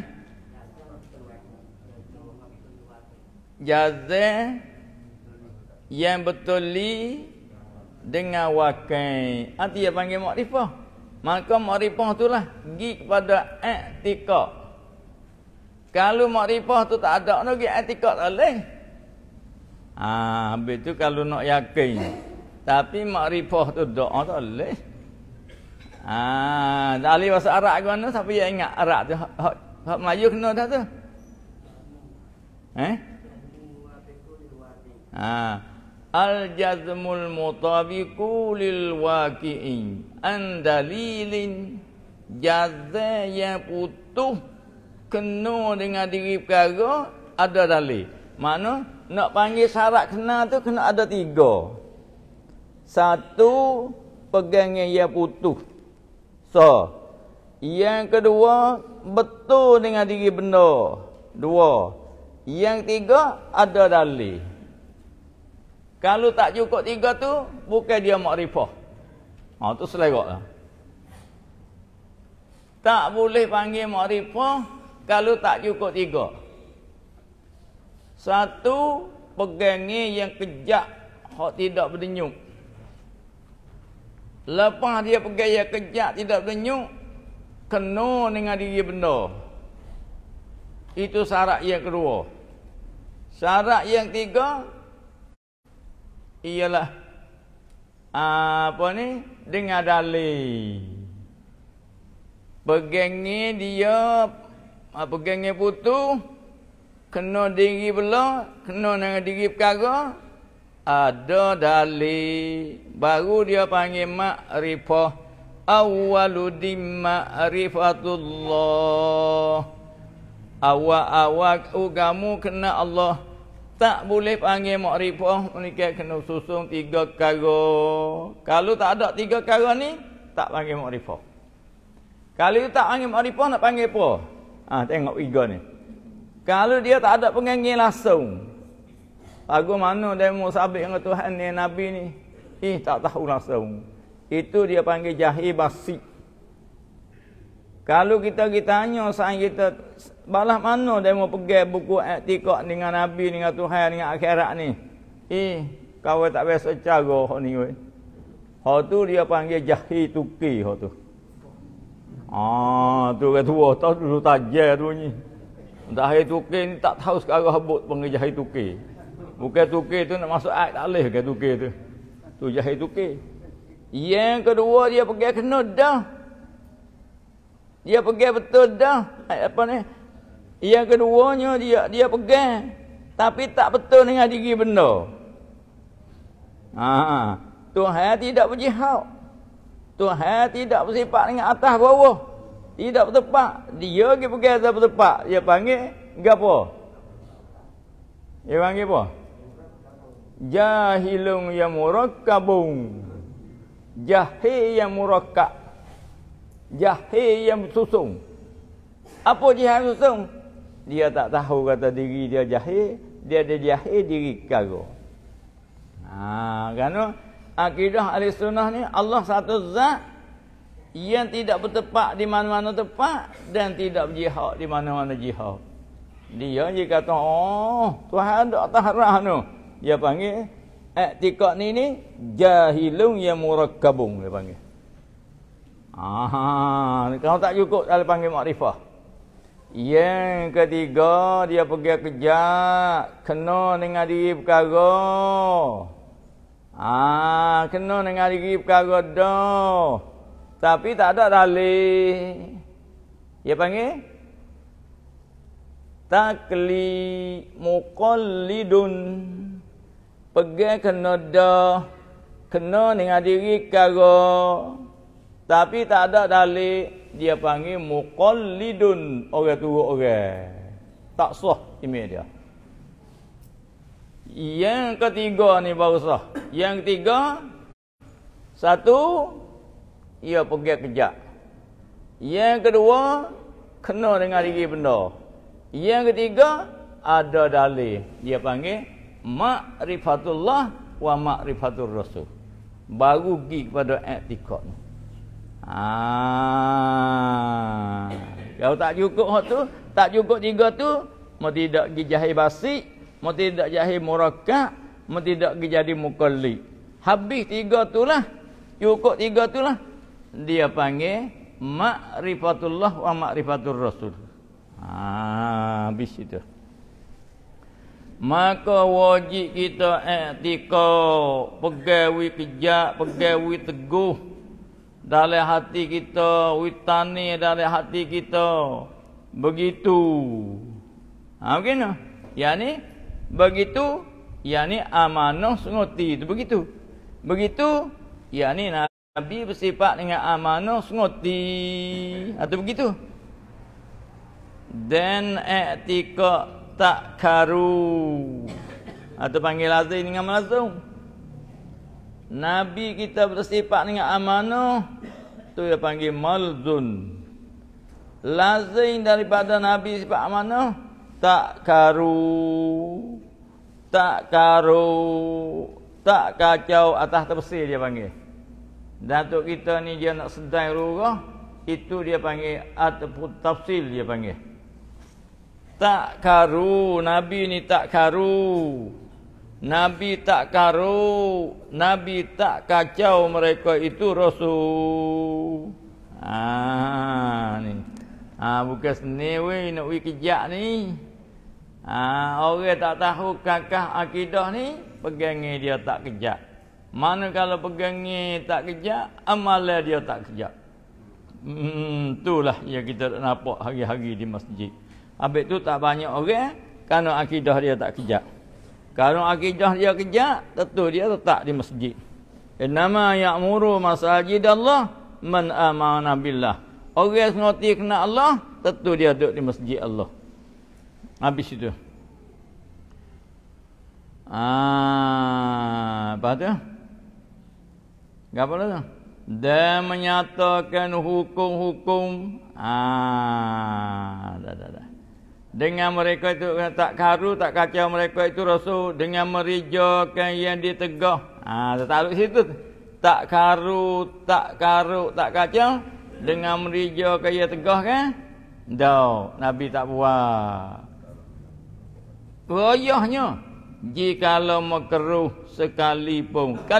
Jazam. Yang betul li dengan wakai arti dia panggil makrifah maka makrifah itulah pergi kepada etikot kalau makrifah tu tak ada no etikot tak boleh ha, habis tu kalau nak yakin tapi makrifah tu doa tak boleh Ah, ha, dari bahasa Arab ke mana siapa yang ingat Arab tu hak Melayu kena dah tu eh ah, ha. Al-jazmul mutabiku lil waqi'in An dalilin Jazah yang utuh Kena dengan diri perkara Ada dalil Mana nak panggil syarat kena tu Kena ada tiga Satu Pegang yang ia utuh So Yang kedua Betul dengan diri benda Dua Yang tiga Ada dalil kalau tak cukup tiga tu, bukan dia makrifah. Ha, tu selerok lah. Tak boleh panggil makrifah kalau tak cukup tiga. Satu, pegangi yang kejak, hak tidak berdenyuk. Lepas dia pegang yang kejak, tidak berdenyuk, kena dengan diri benda. Itu syarat yang kedua. Syarat yang tiga, ialah ah, apa ni dengan dalil pegangnya dia apa ah, pegangnya putu kena diri pula kena dengan diri perkara ada dalil baru dia panggil makrifah awaludim ma'rifatullah awak-awak ugamu oh, kena Allah tak boleh panggil makrifah oh, menikah kena susung tiga kara. Kalau tak ada tiga kara ni, tak panggil makrifah. Kalau tak panggil makrifah, nak panggil apa? Ah, ha, tengok tiga ni. Kalau dia tak ada penganggil langsung. Lagu mana dia mau sabit dengan Tuhan ni, Nabi ni. Eh, tak tahu langsung. Itu dia panggil jahil basik. Kalau kita kita tanya, saya kita balas mana dia mau pegang buku etikot dengan Nabi, dengan Tuhan, dengan akhirat ni. Eh, kau tak payah secara ni. Ha tu dia panggil jahil tuki ha tu. Ah, tu kata wah tahu dulu tajam tu ni. Jahil tuki ni tak tahu sekarang habuk panggil jahil tuki. Bukan tuki tu nak masuk ayat tak boleh ke tuki tu. Tu jahil tuki. Yang kedua dia pergi kena dah. Dia pergi betul dah. Apa ni? Yang keduanya dia dia pegang tapi tak betul dengan diri benda. Ha, ha. Tuhan tidak berjihad. Tuhan tidak bersifat dengan atas bawah. Tidak bertepak. Dia pergi pegang tak bertepak. Dia panggil gapo? Dia panggil apa? Jahilun yang murakabun. Jahil yang murakab. Jahil yang susung. Apa jihad susung? dia tak tahu kata diri dia jahil dia ada jahil diri kago ha kerana akidah ahli sunnah ni Allah satu zat yang tidak bertepak di mana-mana tepat dan tidak berjihad di mana-mana jihad dia je kata oh Tuhan tak tahrah tu dia panggil Eh Etikot ni ni jahilun yang murakabung dia panggil. Ah, kalau tak cukup dia panggil makrifah. Yang ketiga dia pergi kerja kena dengan diri perkara. Ah, kena dengan diri perkara dah. Tapi tak ada dalih. Dia panggil takli muqallidun. Pegang kena dah. Kena dengan diri perkara. Tapi tak ada dalih dia panggil muqallidun orang tua orang. Tak sah imej dia. Yang ketiga ni baru sah. Yang ketiga satu ia pergi kerja. Yang kedua kena dengan diri benda. Yang ketiga ada dalil dia panggil makrifatullah wa ma'rifatur rasul. Baru pergi kepada etikot ni. Ah. Kalau tak cukup hak tu, tak cukup tiga tu, mau tidak gijahi basik, mau tidak jahi murakkab, mau tidak gijadi mukalli. Habis tiga itulah, cukup tiga itulah dia panggil makrifatullah wa ma'rifatur rasul. Ah, habis itu. Maka wajib kita etika, pegawai kejak, pegawai teguh dalam hati kita witani dalam hati kita begitu ha begini Yani begitu yani amanah sungoti itu begitu begitu yani nabi bersifat dengan amanah sungoti atau ha, begitu dan etika tak karu atau ha, panggil azin dengan langsung Nabi kita bersifat dengan amanah tu dia panggil malzun. Lazim daripada Nabi sifat amanah tak karu tak karu tak kacau atas tepsi dia panggil. Datuk kita ni dia nak sedai rugah itu dia panggil ataupun tafsil dia panggil. Tak karu Nabi ni tak karu. Nabi tak karu, Nabi tak kacau mereka itu Rasul. Ah ni. Ah bukan seni weh nak pergi kejak ni. Ah orang tak tahu kakak akidah ni, pegangnya dia tak kejak. Mana kalau pegangnya tak kejak, amalnya dia tak kejak. Hmm, itulah yang kita nak nampak hari-hari di masjid. Habis tu tak banyak orang, kerana akidah dia tak kejak. Kalau akidah dia kejak, tentu dia letak di masjid. Innama ya'muru masajid Allah man amana billah. Orang senoti kena Allah, tentu dia duduk di masjid Allah. Habis itu. Ah, apa tu? Apa tu? Dan menyatakan hukum-hukum. Ah, dah, dah, dah dengan mereka itu tak karu tak kacau mereka itu rasul dengan merijakan yang ditegah ha tak ada situ tak karu tak karu tak kacau dengan merijakan yang tegah kan dah nabi tak buat Royahnya jika lo sekali mekeruh kali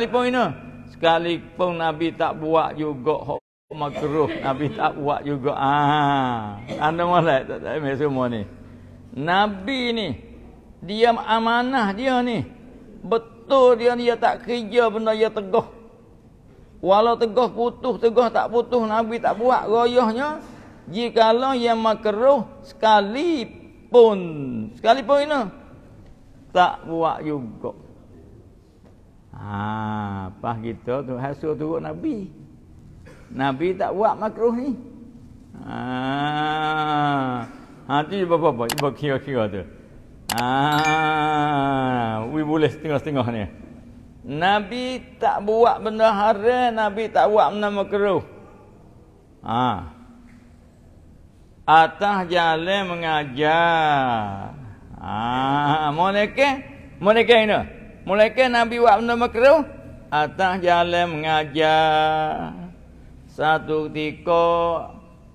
sekalipun ini sekali sekalipun nabi tak buat juga mekeruh nabi tak buat juga ah anda molek tak tak semua ni Nabi ni dia amanah dia ni. Betul dia dia tak kerja benda dia teguh. Walau teguh putus, teguh tak putus Nabi tak buat jika Jikalau yang makruh sekalipun. Sekalipun ini. Tak buat juga. Ha, apa kita tu hasil turut Nabi. Nabi tak buat makruh ni. Ha, Ha tu apa apa apa ibu kira kira tu. Ah, we boleh setengah setengah ni. Nabi tak buat benda haram, Nabi tak buat benda makruh. Ha. Atah jalan mengajar. Ha, moleke, moleke ini. Moleke Nabi buat benda makruh. Atah jalan mengajar. Satu tiko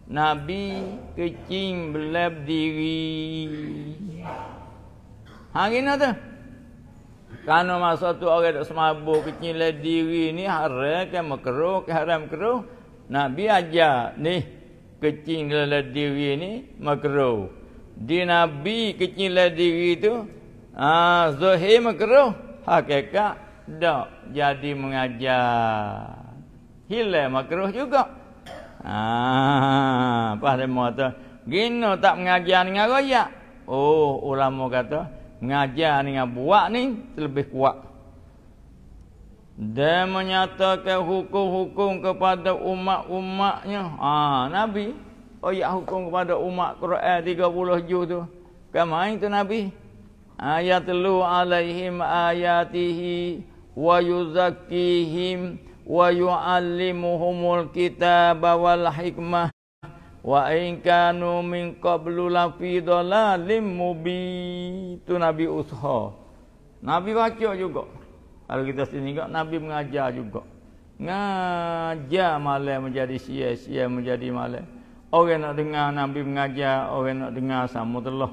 Nabi kecing belab diri. Hari ni tu. Kerana masa tu orang tak semabuk kecing belab diri ni haram ke makroh. ke haram makruh. Nabi ajar ni kecing belab diri ni makroh. Di Nabi kecing belab diri tu. Ah, ha, zuhir makroh, Hakikat tak jadi mengajar. Hilal makroh Juga. Ah, apa dia kata? Gino tak mengajar dengan royak. Oh, ulama kata, mengajar dengan buat ni lebih kuat. Dia menyatakan hukum-hukum kepada umat-umatnya. Ah, Nabi Oh, ya hukum kepada umat Quran 30 juz tu. Kemain kan tu Nabi. Ayat lu alaihim ayatihi wa yuzakkihim wa yu'allimuhumul kitaba wal hikmah wa in kanu min qablu la fi dhalalim tu nabi usha nabi baca juga kalau kita sini juga nabi mengajar juga mengajar malam menjadi sia-sia menjadi malam orang nak dengar nabi mengajar orang nak dengar sama Allah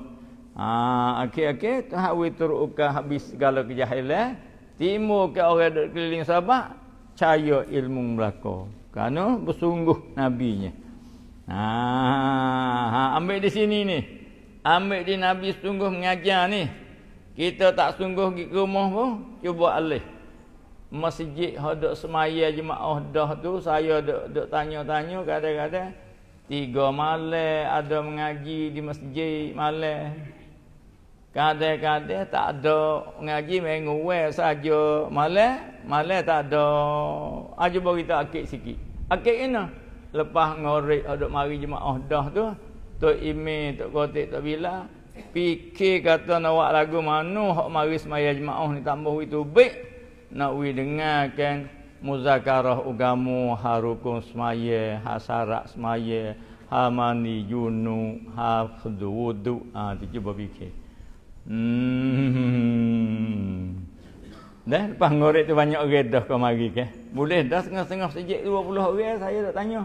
ah ha, okey okey tahwi uka habis segala kejahilan timur ke orang keliling sahabat percaya ilmu melaka kerana bersungguh nabinya ah ha, ambil di sini ni ambil di nabi sungguh mengajar ni kita tak sungguh pergi rumah pun cuba alih masjid hodok semaya jemaah dah tu saya dok dok tanya-tanya kadang-kadang tiga malam ada mengaji di masjid malam kadang-kadang tak ada mengaji mengowe saja malam malam tak ada. Aja bagi kita akik sikit. Akik kena lepas ngorek aduk mari jemaah dah tu, tok ime, tok kotik, tok bila fikir kata nak buat lagu mana hak mari semaya jemaah ni tambah itu baik nak we dengarkan muzakarah ugamu harukun semaya hasarak semaya hamani yunu hafdu wudu ah, tu cuba fikir hmm. Dah lepas ngorek tu banyak orang dah kau mari ke. Boleh dah setengah-setengah sejek 20 orang saya tak tanya.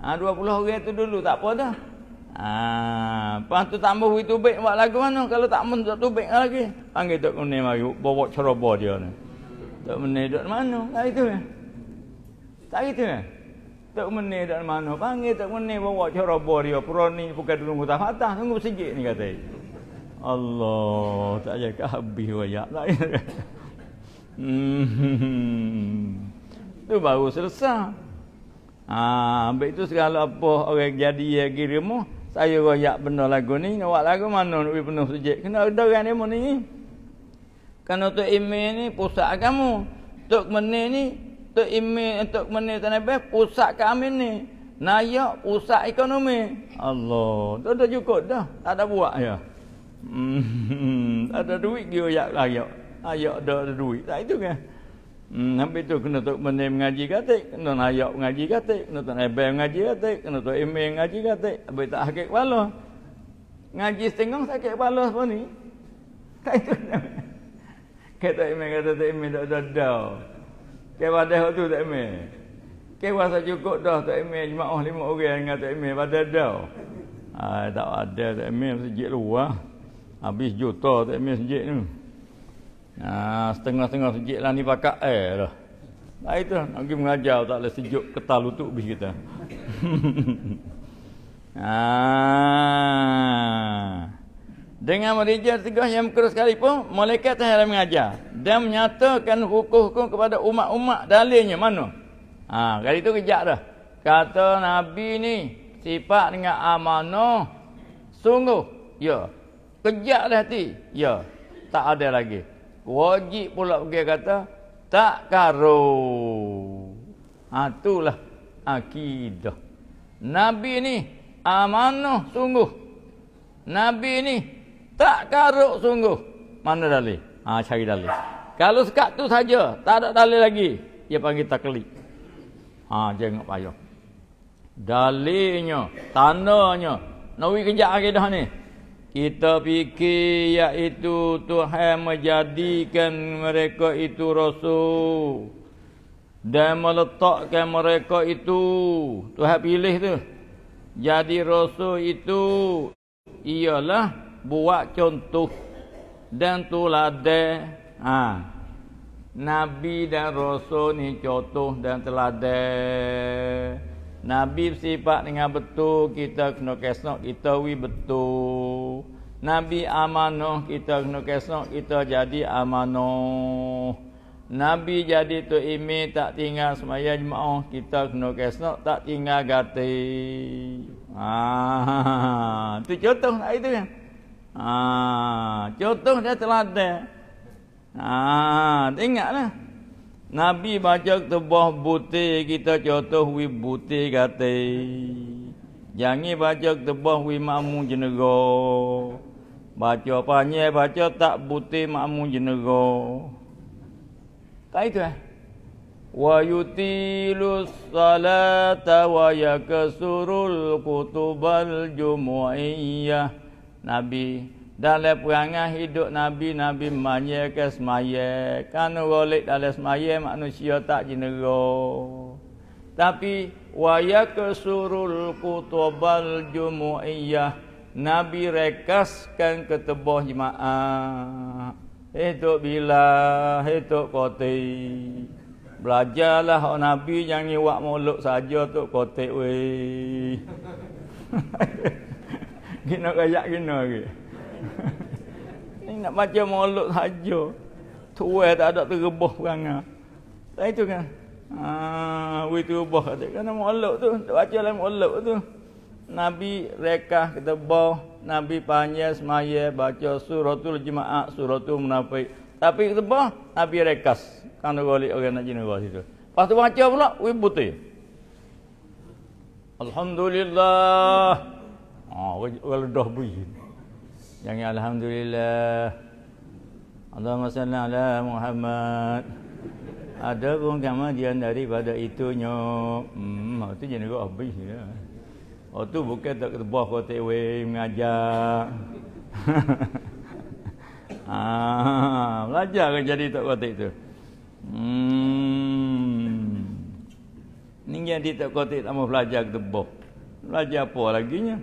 Ha, ah, 20 orang tu dulu tak apa dah. Ha, lepas tu tambah itu baik buat lagu mana. Kalau tak men tak tubik lagi. Panggil tak kena mari bawa ceroboh dia ni. Tak kena duduk mana. Tak itu ya. Tak itu ya. Tak kena duduk mana. Panggil tak kena bawa ceroboh dia. Peroni bukan dulu kutah fatah. Tunggu sejek ni kata. Allah. Tak jaga habis wajak. Tak itu ya. Hmm. Tu baru selesai. Ha, baik tu segala apa orang jadi ya kirimu. Saya royak benda lagu ni. Nak lagu mana nak penuh sujek. Kena ada orang demo ni. Kan Tok Ime ni pusat kamu. Tok Mene ni. Tok Ime, eh, Tok Mene tanah baik. Pusat kami ni. Naya pusat ekonomi. Allah. Tu dah cukup dah. Tak ada buat ya. Hmm. ada duit dia royak layak ayak ada, ada duit tak itu kan hmm, sampai tu kena tok menim ngaji katik kena ayak ngaji katik kena tok ebel ngaji katik kena tok imi mengaji katik abai tak hakik kepala ngaji setengah sakit kepala apa ni tak itu kan kata imi kata tok imi tak ada dah kepada waktu tok imi kepada cukup dah tok imi jemaah lima orang dengan tak imi pada dah Ah, tak ada tak mesti sejak luar. Habis juta tak mesti sejak ni. Ha, setengah-setengah sejuk lah ni pakak air dah. Nah, itu nak pergi mengajar tak boleh sejuk ketal lutut bis kita. ha. Dengan merija tegah yang keras sekali pun, mereka tak boleh mengajar. Dan menyatakan hukum-hukum kepada umat-umat dalilnya mana. Ha, kali itu kejap dah. Kata Nabi ni, sifat dengan amanah, sungguh. Ya. Kejap dah hati. Ya. Tak ada lagi wajib pula pergi kata tak karo. Ha itulah akidah. Nabi ni amanah sungguh. Nabi ni tak karuk sungguh. Mana dalil? Ha cari dalil. Kalau sekat tu saja, tak ada dalil lagi, dia panggil taklid. Ha jangan payah. Dalilnya, tandanya, nawi kejar akidah ni kita fikir iaitu Tuhan menjadikan mereka itu rasul dan meletakkan mereka itu Tuhan pilih tu jadi rasul itu ialah buat contoh dan teladan ha nabi dan rasul ni contoh dan teladan nabi sifat dengan betul kita kena kesok kita wi betul Nabi amanah kita kena kesok kita jadi amanah. Nabi jadi tu ime tak tinggal semaya jemaah kita kena kesok tak tinggal gati. Ah, ha, tu contoh lah itu kan. Ah, contoh dia teladan. Ah, ha, tengoklah. Nabi baca tu buah buti kita contoh wi buti gati. Jangan baca tu buah wi mamu jenegoh. Baca panjang, baca tak buti makmu jenera. Tak itu eh? Wa yutilus salata wa yakasurul kutubal jumu'iyah. Nabi. Dalam perangai hidup Nabi, Nabi manja ke semaya. Kan rolik dalam semaya manusia tak jenera. Tapi, wa kesurul kutubal jumu'iyah. Nabi rekaskan ke tebuh jemaah. Eh tok bila, eh tok kote. Belajarlah oh Nabi yang ni wak muluk saja tok kote we. Kena kayak kena ke. Ni nak baca muluk saja. Tuai tak ada terebah orang. Tak itu kan. Ah, we terubah kata kena muluk tu, tak baca lain muluk tu. Nabi rekah kita bau Nabi panjang semaya baca suratul jemaah suratul munafik tapi kita bau Nabi rekas kan boleh orang nak jenis bawah situ lepas tu baca pula wib putih Alhamdulillah oh, kalau dah beri jangan Alhamdulillah Allahumma salli ala Muhammad ada pun kemajian daripada itunya hmm, itu jenis bawah beri ya. Oh tu bukan tak kata buah kau take away mengajar. ah, belajar kan jadi tak kotik tu. Hmm. Ni jadi tak kotik tak mau belajar kata buah. Belajar apa laginya?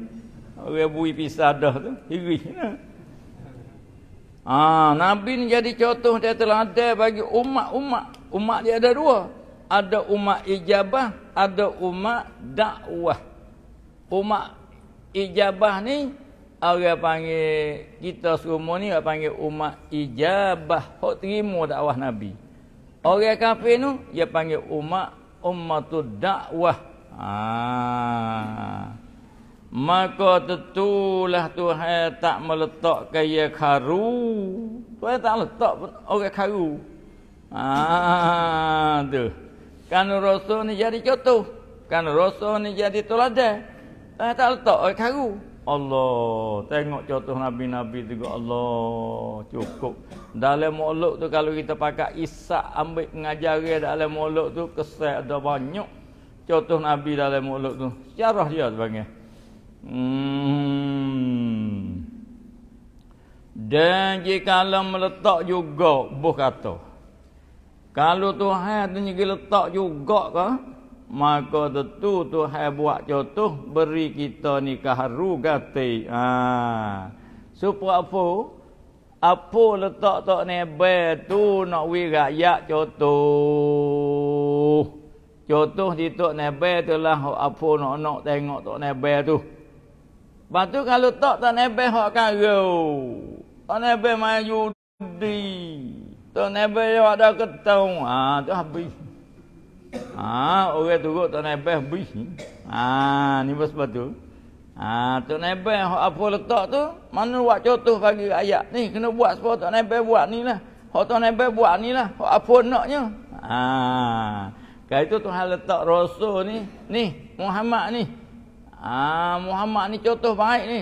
Orang bui pisah dah tu. Iri. Lah. Ah, Nabi ni jadi contoh dia teladan bagi umat-umat. Umat dia ada dua. Ada umat ijabah, ada umat dakwah umat ijabah ni orang panggil kita semua ni orang panggil umat ijabah hok terima dakwah nabi orang kafir tu dia panggil umat ummatud dakwah ha maka tetulah Tuhan tak meletakkan kaya karu Tuhan tak letak orang karu ah tu kan rasul ni jadi contoh kan rasul ni jadi teladan Eh, tak letak eh, karu. Allah, tengok contoh Nabi-Nabi juga Allah, cukup. Dalam mulut tu kalau kita pakai isak ambil mengajari dalam mulut tu, kesal ada banyak. Contoh Nabi dalam mulut tu, sejarah dia tu panggil. Hmm. Dan jika Allah meletak juga, buh kata. Kalau Tuhan tu nyegi letak juga ke, maka tentu Tuhan buat contoh beri kita nikah rugati ha supo apo apo letak tok nebe tu nak wi rakyat contoh contoh di tok nebe tu lah apo nak nak tengok tok nebe tu Batu kalau tok tok nebe hok karo tok nebe maju di tok nebe yo ada ketong ha tu habis Ha, orang turut tak naik bas bis ni. Ha, ni pun sebab tu. Ha, tak naik bas apa letak tu. Mana buat contoh bagi ayat ni. Kena buat sebab tak naik bas buat ni lah. Kalau tak naik bas buat ni lah. apa naknya. Ha, kalau tu Tuhan letak rasul ni. Ni, Muhammad ni. Ha, Muhammad ni contoh baik ni.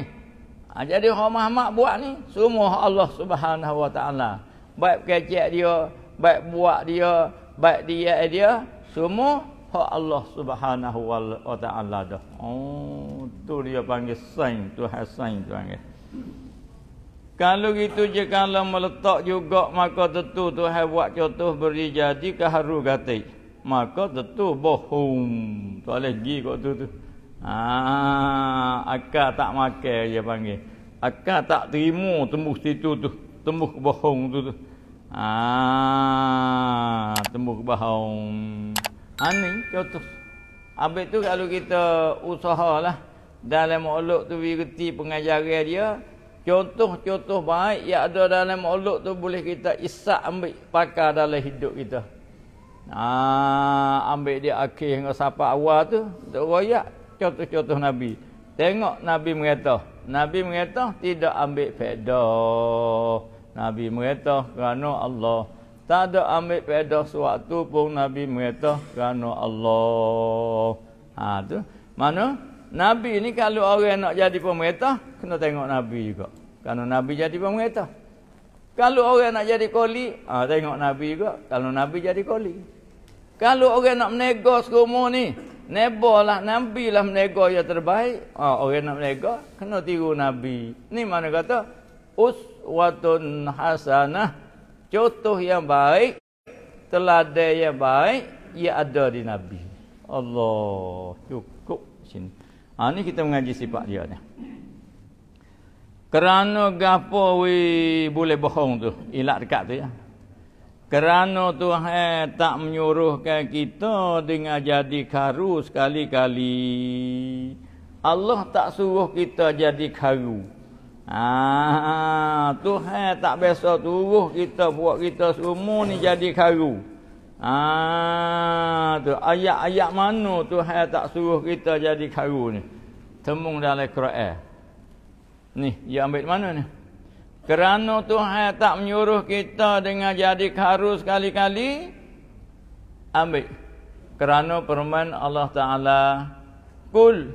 Ha, jadi kalau Muhammad buat ni. Semua Allah subhanahu wa ta'ala. Baik kecek dia. Baik buat dia. Baik dia dia. Semua hak Allah Subhanahu wa taala dah. Oh, tu dia panggil sain, tu hasain tu panggil. Kalau gitu je kalau meletak juga maka tentu Tuhan buat contoh beri jadi keharu haru gati. Maka tentu bohong Tu boleh gi kok tu tu. Ah, ha, akak tak makan dia panggil. Akak tak terima tembus situ tu. Tembus bohong tu tu. Ah, tembus bohong. Ani ah, contoh. Habis tu kalau kita usahalah dalam makhluk tu berhenti pengajaran dia. Contoh-contoh baik yang ada dalam makhluk tu boleh kita isak ambil pakar dalam hidup kita. Ah, ambil dia akhir dengan siapa awal tu. Untuk royak contoh-contoh Nabi. Tengok Nabi mengatah. Nabi mengatah tidak ambil fedah. Nabi mengatah kerana Allah. Tak ada ambil pedah suatu pun Nabi mengatah kerana Allah. Ha, tu. Mana? Nabi ni kalau orang nak jadi pemerintah, kena tengok Nabi juga. Kerana Nabi jadi pemerintah. Kalau orang nak jadi koli, ha, tengok Nabi juga. Kalau Nabi jadi koli. Kalau orang nak menegak serumah ni, nebolah Nabi lah menegak yang terbaik. Ha, orang nak menegak, kena tiru Nabi. Ni mana kata? Uswatun hasanah contoh yang baik, teladai yang baik ia ada di Nabi. Allah cukup sini. Ha ni kita mengaji sifat dia ni. Kerana gapo we boleh bohong tu, ilat dekat tu ya. Kerana Tuhan tak menyuruhkan kita dengan jadi karu sekali-kali. Allah tak suruh kita jadi karu. Ah, Tuhan tak biasa turuh kita buat kita semua ni jadi karu. Ah, tu ayat-ayat mana tu Tuhan tak suruh kita jadi karu ni? Temung dalam Quran. Ni, dia ambil mana ni? Kerana Tuhan tak menyuruh kita dengan jadi karu sekali-kali, ambil. Kerana permen Allah Ta'ala, Kul,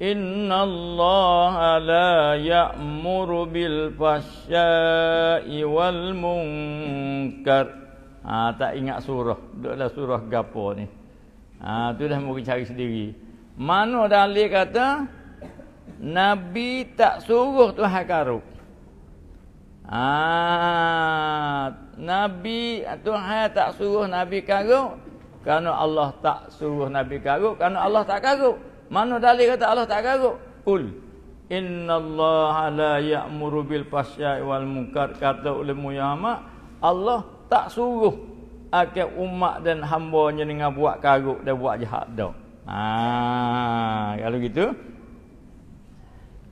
إن الله لا يأمر بالفحشاء والمنكر ha, tak ingat surah duduklah surah gapo ni ha, tu dah mungkin cari sendiri mana dalil kata Nabi tak suruh Tuhan karuk ha, Nabi Tuhan tak suruh Nabi karuk kerana Allah tak suruh Nabi karuk kerana Allah tak karuk mana dalil kata Allah tak garuk? Ul. Inna Allah la ya'muru bil fahsya'i wal munkar kata ulama ulama Allah tak suruh akan umat dan hambanya dengan buat karuk dan buat jahat dah. Ha, kalau gitu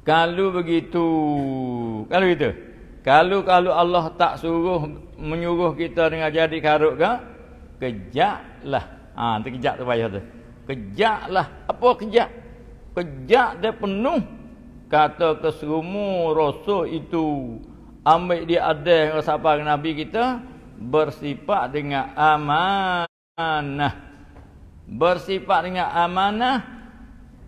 kalau begitu kalau gitu kalau kalau Allah tak suruh menyuruh kita dengan jadi karuk ke kejaklah ha terkejak tu payah tu kejaklah apa kejak kejak dia penuh kata keserumu rasul itu ambil dia ada dengan siapa nabi kita bersifat dengan amanah bersifat dengan amanah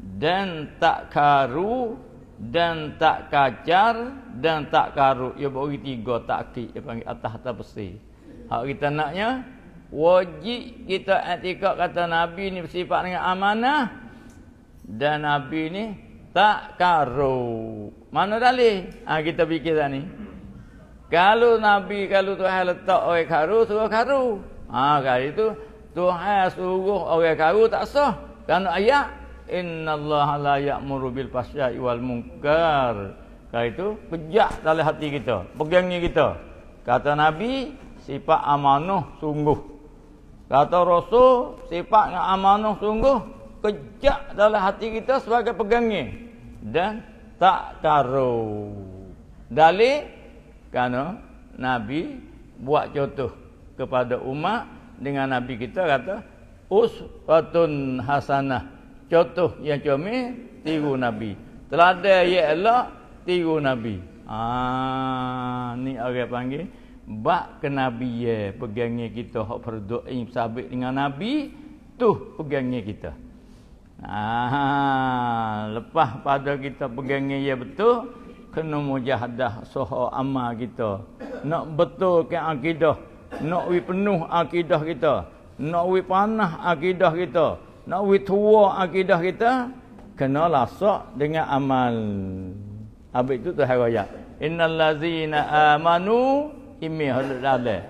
dan tak karu dan tak kacar dan tak karu Ya bagi tiga takik dia panggil atas atas besi hak kita naknya wajib kita etikat kata Nabi ni bersifat dengan amanah dan Nabi ni tak karu. Mana dalih? Ha, kita fikir tadi. Kalau Nabi, kalau Tuhan letak orang karu, suruh karu. Ha, kali itu Tuhan suruh orang karu tak sah. Kerana ayat, Inna Allah la ya'muru bil fasya'i wal munkar. Kali itu, pejak dalam hati kita. Pegangnya kita. Kata Nabi, sifat amanah sungguh. Kata Rasul, sifat yang amanah sungguh kejak dalam hati kita sebagai pegangnya. Dan tak karu. Dali, kerana Nabi buat contoh kepada umat dengan Nabi kita kata, Uswatun hasanah. Contoh yang cermin, tiru Nabi. Teladai yang elak, tiru Nabi. Ah, ni orang panggil bak ke nabi ye pegangnya kita hak berdoa sabit dengan nabi tu pegangnya kita ah lepas pada kita pegangnya ya betul kena mujahadah soho amal kita nak betul ke akidah nak wi penuh akidah kita nak wi panah akidah kita nak wi tua akidah kita kena lasak dengan amal habis itu tu hayat innal ladzina amanu imi halul dalle.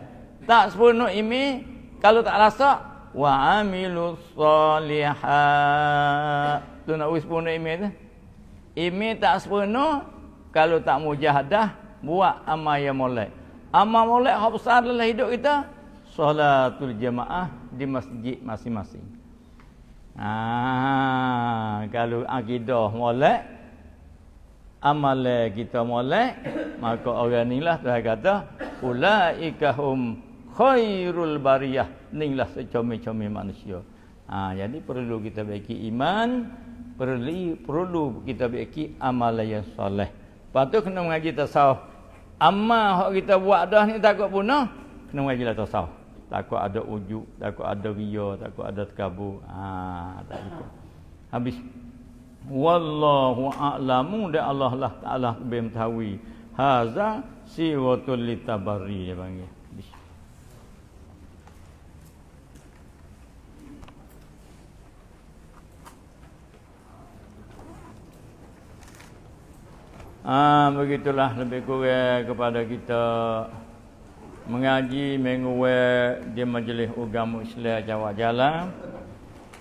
Tak sepenuh imi kalau tak rasa wa amilus salihah. Tu nak wis sepenuh imi tu. Imi tak sepenuh kalau tak mujahadah buat amal yang mulai. Amal mulai hak besar dalam hidup kita solatul jemaah di masjid masing-masing. Ah, kalau akidah molek amal kita molek maka orang inilah Tuhan kata ulaikahum khairul bariyah inilah secomi-comi manusia ha, jadi perlu kita baiki iman perlu perlu kita baiki amal yang soleh lepas tu kena mengaji tasawuf amal yang kita buat dah ni takut punah kena mengaji lah tasawuf takut ada ujuk takut ada wiyah takut ada terkabur ha, tak cukup habis wallahu a'lamu de Allah lah taala bim tawi haza siwatul litabari dia panggil Ah ha, begitulah lebih kurang kepada kita mengaji mengwe di majlis agama Islam Jawa Jalan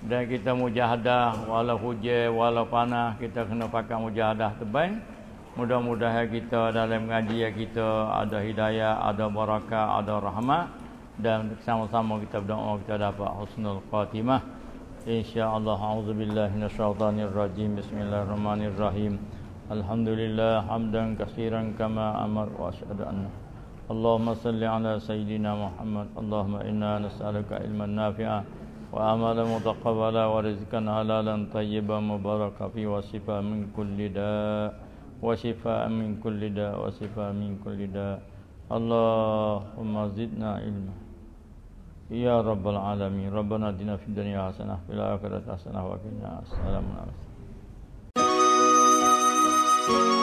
dan kita mujahadah walau hujan walau panah kita kena pakai mujahadah tebal mudah-mudahan kita dalam ngaji kita ada hidayah ada barakah ada rahmat dan sama-sama kita berdoa kita dapat husnul khatimah insyaallah auzubillahi minasyaitanir rajim bismillahirrahmanirrahim alhamdulillah hamdan katsiran kama amar wa asyhadu anna Allahumma salli ala sayyidina Muhammad Allahumma inna nas'aluka ilman nafi'ah وعملا متقبلا ورزقا حلالا طيبا مباركا فيه وصفا من كل داء وشفاء من كل داء وشفاء من كل داء اللهم زدنا علما يا رب العالمين ربنا ادنا في الدنيا حسنه في الاخره حسنه وقنا Thank you.